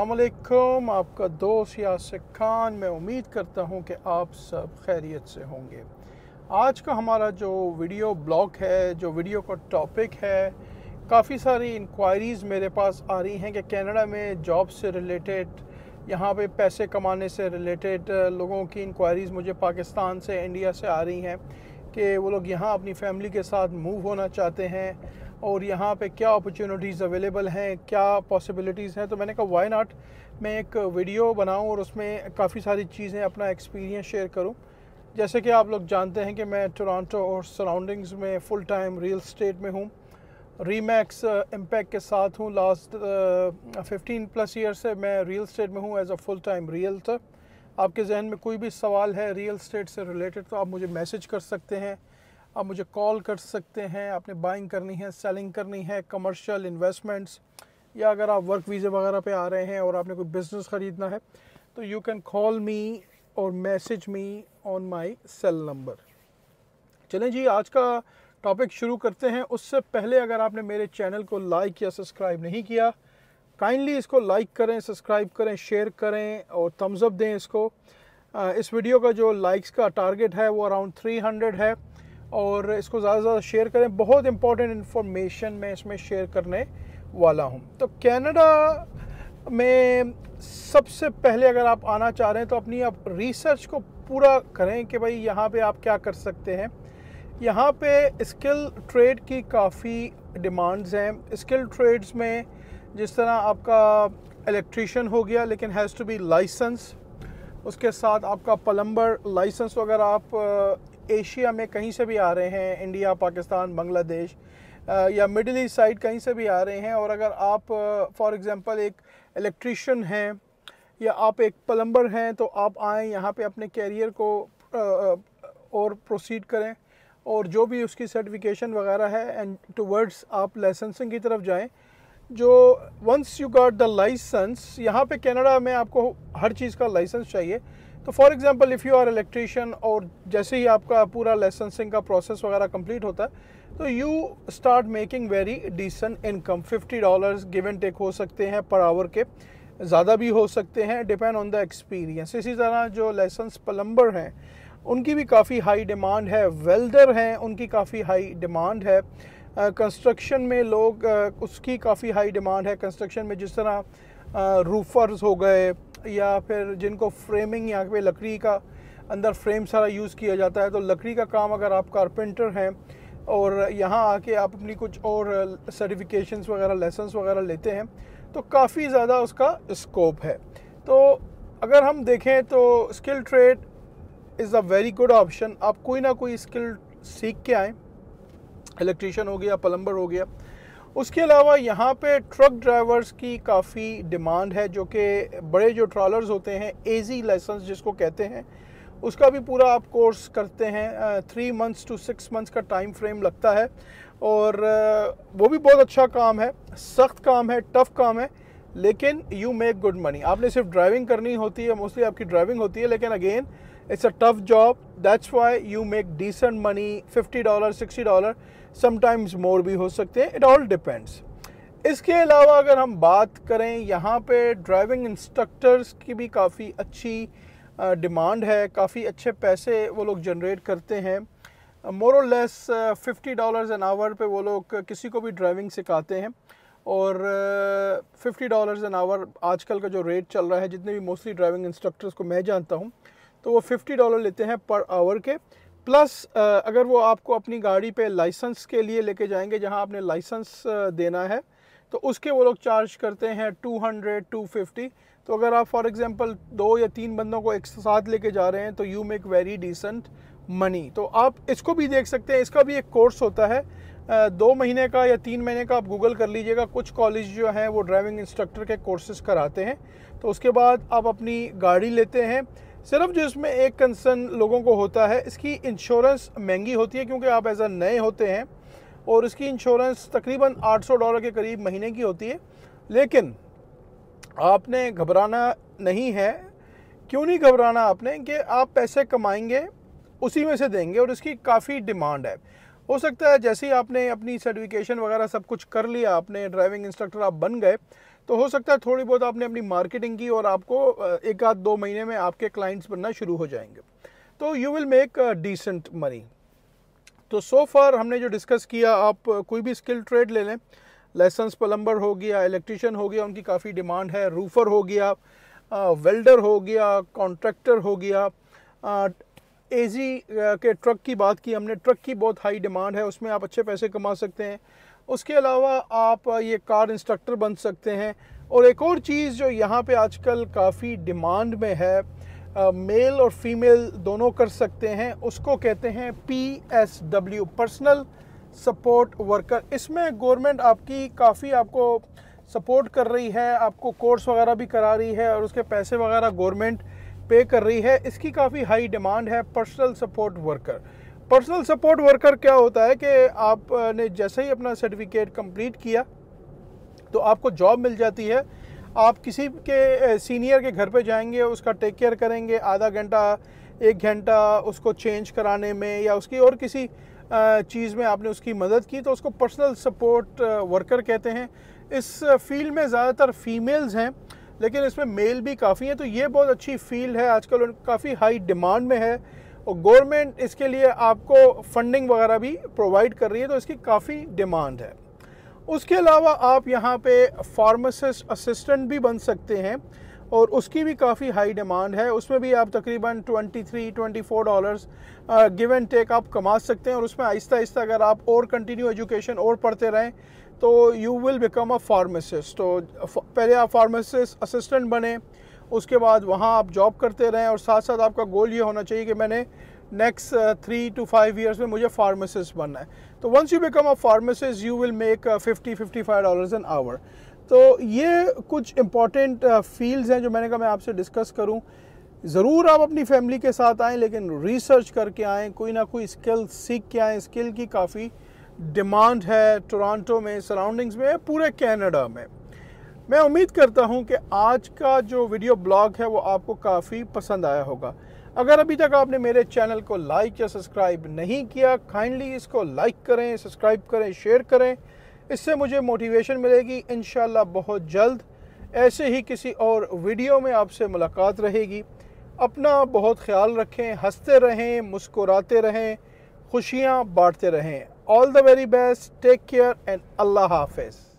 अल्लाम आपका दोस्त यासिर खान मैं उम्मीद करता हूँ कि आप सब खैरियत से होंगे आज का हमारा जो वीडियो ब्लॉग है जो वीडियो का टॉपिक है काफ़ी सारी इंक्वायरीज़ मेरे पास आ रही हैं कि कनाडा में जॉब से रिलेटेड यहाँ पे पैसे कमाने से रिलेटेड लोगों की इंक्वायरीज़ मुझे पाकिस्तान से इंडिया से आ रही हैं कि वो लोग यहाँ अपनी फैमिली के साथ मूव होना चाहते हैं और यहाँ पे क्या अपॉर्चुनिटीज़ अवेलेबल हैं क्या पॉसिबिलिटीज़ हैं तो मैंने कहा वाई नाट मैं एक वीडियो बनाऊँ और उसमें काफ़ी सारी चीज़ें अपना एक्सपीरियंस शेयर करूँ जैसे कि आप लोग जानते हैं कि मैं टोरंटो और सराउंडिंग्स में फुल टाइम रियल स्टेट में हूँ रीमैक्स इम्पैक्ट के साथ हूँ लास्ट फिफ्टीन प्लस ईयर से मैं रियल स्टेट में हूँ as a full time real आपके जहन में कोई भी सवाल है रियल स्टेट से रिलेटेड तो आप मुझे मैसेज कर सकते हैं आप मुझे कॉल कर सकते हैं आपने बाइंग करनी है सेलिंग करनी है कमर्शियल इन्वेस्टमेंट्स या अगर आप वर्क वीज़े वगैरह पे आ रहे हैं और आपने कोई बिज़नेस ख़रीदना है तो यू कैन कॉल मी और message me on my cell number चलें जी आज का टॉपिक शुरू करते हैं उससे पहले अगर आपने मेरे चैनल को लाइक या सब्सक्राइब नहीं किया काइंडली इसको लाइक करें सब्सक्राइब करें शेयर करें और थम्सअप दें इसको इस वीडियो का जो लाइक्स का टारगेट है वो अराउंड 300 है और इसको ज़्यादा से ज़्यादा शेयर करें बहुत इंपॉर्टेंट इन्फॉर्मेशन मैं इसमें शेयर करने वाला हूँ तो कैनेडा में सबसे पहले अगर आप आना चाह रहे हैं तो अपनी आप रिसर्च को पूरा करें कि भाई यहाँ पे आप क्या कर सकते हैं यहाँ पे स्किल ट्रेड की काफ़ी डिमांड्स हैं स्किल ट्रेड्स में जिस तरह आपका इलेक्ट्रिशियन हो गया लेकिन हैज़ टू बी लाइसेंस उसके साथ आपका प्लम्बर लाइसेंस तो अगर आप एशिया में कहीं से भी आ रहे हैं इंडिया पाकिस्तान बांग्लादेश या मिडिल ईस्ट साइड कहीं से भी आ रहे हैं और अगर आप फॉर एग्ज़ाम्पल एक इलेक्ट्रिशन हैं या आप एक प्लम्बर हैं तो आप आएँ यहाँ पे अपने कैरियर को और प्रोसीड करें और जो भी उसकी सर्टिफिकेशन वगैरह है एंड टूवर्ड्स आप लाइसेंसिंग की तरफ जाएं जो once you got the licence यहाँ पे कनाडा में आपको हर चीज़ का लाइसेंस चाहिए तो for example if you are electrician और जैसे ही आपका पूरा लाइसेंसिंग का प्रोसेस वगैरह कंप्लीट होता है तो you start making very decent income fifty dollars give and take हो सकते हैं पर आवर के ज़्यादा भी हो सकते हैं डिपेंड ऑन द एक्सपीरियंस इसी तरह जो लाइसेंस प्लम्बर हैं उनकी भी काफ़ी हाई डिमांड है वेल्डर हैं उनकी काफ़ी हाई डिमांड है कंस्ट्रक्शन uh, में लोग uh, उसकी काफ़ी हाई डिमांड है कंस्ट्रक्शन में जिस तरह रूफर्स uh, हो गए या फिर जिनको फ्रेमिंग यहाँ पे लकड़ी का अंदर फ्रेम सारा यूज़ किया जाता है तो लकड़ी का काम अगर आप कारपेंटर हैं और यहाँ आके आप अपनी कुछ और सर्टिफिकेशंस वगैरह लेसन्स वगैरह लेते हैं तो काफ़ी ज़्यादा उसका स्कोप है तो अगर हम देखें तो skill trade is a very good option आप कोई ना कोई स्किल सीख के आएँ इलेक्ट्रिशियन हो गया प्लम्बर हो गया उसके अलावा यहाँ पे ट्रक ड्राइवर्स की काफ़ी डिमांड है जो कि बड़े जो ट्रॉलर्स होते हैं एजी लाइसेंस जिसको कहते हैं उसका भी पूरा आप कोर्स करते हैं three months to six months का टाइम फ्रेम लगता है और वो भी बहुत अच्छा काम है सख्त काम है टफ काम है लेकिन यू मेक गुड मनी आपने सिर्फ ड्राइविंग करनी होती है मोस्टली आपकी ड्राइविंग होती है लेकिन again It's a tough job. That's why you make decent money, $50, $60, sometimes more भी हो सकते हैं इट ऑल डिपेंड्स इसके अलावा अगर हम बात करें यहाँ पे ड्राइविंग इंस्ट्रक्टर्स की भी काफ़ी अच्छी डिमांड है काफ़ी अच्छे पैसे वो लोग जनरेट करते हैं मोर और less fifty dollars an hour पे वो लोग किसी को भी ड्राइविंग सिखाते हैं और फिफ्टी डॉलर्स एन आवर आजकल का जो रेट चल रहा है जितने भी मोस्टली ड्राइविंग इंस्ट्रक्टर्स को मैं जानता हूँ तो वो फिफ्टी डॉलर लेते हैं पर आवर के प्लस अगर वो आपको अपनी गाड़ी पे लाइसेंस के लिए लेके जाएंगे जहां आपने लाइसेंस देना है तो उसके वो लोग चार्ज करते हैं 200, 250 तो अगर आप फॉर एग्जांपल दो या तीन बंदों को एक साथ लेके जा रहे हैं तो you make very decent money तो आप इसको भी देख सकते हैं इसका भी एक कोर्स होता है दो महीने का या तीन महीने का आप गूगल कर लीजिएगा कुछ कॉलेज जो हैं वो ड्राइविंग इंस्ट्रक्टर के कोर्सेज कराते हैं तो उसके बाद आप अपनी गाड़ी लेते हैं सिर्फ जो इसमें एक कंसर्न लोगों को होता है इसकी इंश्योरेंस महंगी होती है क्योंकि आप ऐसा नए होते हैं और इसकी इंश्योरेंस तकरीबन 800 डॉलर के करीब महीने की होती है लेकिन आपने घबराना नहीं है क्यों नहीं घबराना आपने कि आप पैसे कमाएंगे उसी में से देंगे और इसकी काफ़ी डिमांड है हो सकता है जैसे ही आपने अपनी सर्टिफिकेशन वगैरह सब कुछ कर लिया आपने ड्राइविंग इंस्ट्रक्टर आप बन गए तो हो सकता है थोड़ी बहुत आपने अपनी मार्केटिंग की और आपको एक आध दो महीने में आपके क्लाइंट्स बनना शुरू हो जाएंगे तो you will make decent money तो सो so फार हमने जो डिस्कस किया आप कोई भी स्किल ट्रेड ले लें लाइसेंस प्लम्बर हो गया इलेक्ट्रिशियन हो गया उनकी काफ़ी डिमांड है रूफर हो गया वेल्डर हो गया कॉन्ट्रैक्टर हो गया एजी के ट्रक की बात की हमने ट्रक की बहुत हाई डिमांड है उसमें आप अच्छे पैसे कमा सकते हैं उसके अलावा आप ये कार इंस्ट्रक्टर बन सकते हैं और एक और चीज़ जो यहाँ पे आजकल काफ़ी डिमांड में है मेल और फीमेल दोनों कर सकते हैं उसको कहते हैं P S W personal support worker इसमें गवर्नमेंट आपकी काफ़ी आपको सपोर्ट कर रही है आपको कोर्स वगैरह भी करा रही है और उसके पैसे वगैरह गवर्नमेंट पे कर रही है इसकी काफ़ी हाई डिमांड है personal support worker personal support worker क्या होता है कि आपने जैसे ही अपना सर्टिफिकेट कंप्लीट किया तो आपको जॉब मिल जाती है आप किसी के सीनियर के घर पे जाएंगे उसका टेक केयर करेंगे आधा घंटा एक घंटा उसको चेंज कराने में या उसकी और किसी चीज़ में आपने उसकी मदद की तो उसको पर्सनल सपोर्ट वर्कर कहते हैं इस फील्ड में ज़्यादातर फीमेल्स हैं लेकिन इसमें मेल भी काफ़ी हैं तो ये बहुत अच्छी फील्ड है आजकल काफ़ी हाई डिमांड में है और गवर्नमेंट इसके लिए आपको फंडिंग वगैरह भी प्रोवाइड कर रही है तो इसकी काफ़ी डिमांड है उसके अलावा आप यहाँ पे फार्मासिस्ट असिस्टेंट भी बन सकते हैं और उसकी भी काफ़ी हाई डिमांड है उसमें भी आप तकरीबन 23, 24 डॉलर्स गिव एंड टेक आप कमा सकते हैं और उसमें आहिस्ता आहिस्ता अगर आप और कंटिन्यू एजुकेशन और पढ़ते रहें तो you will become a pharmacist तो पहले आप फार्मासिस्ट असिस्टेंट बने उसके बाद वहाँ आप जॉब करते रहें और साथ साथ आपका गोल ये होना चाहिए कि मैंने next three to five years में मुझे फार्मासिस्ट बनना है तो once you become a pharmacist you will make fifty fifty five dollars an hour तो ये कुछ इंपॉर्टेंट फील्ड्स uh, हैं जो मैंने कहा मैं आपसे डिस्कस करूँ ज़रूर आप अपनी फैमिली के साथ आएँ लेकिन रिसर्च करके आएँ कोई ना कोई स्किल सीख के आएँ स्किल की काफ़ी डिमांड है टोरंटो में सराउंडिंग्स में पूरे कनाडा में मैं उम्मीद करता हूं कि आज का जो वीडियो ब्लॉग है वो आपको काफ़ी पसंद आया होगा अगर अभी तक आपने मेरे चैनल को लाइक या सब्सक्राइब नहीं किया काइंडली इसको लाइक करें सब्सक्राइब करें शेयर करें इससे मुझे मोटिवेशन मिलेगी इन बहुत जल्द ऐसे ही किसी और वीडियो में आपसे मुलाकात रहेगी अपना बहुत ख्याल रखें हंसते रहें मुस्कुराते रहें खुशियाँ बांटते रहें All the very best. Take care and Allah Hafiz.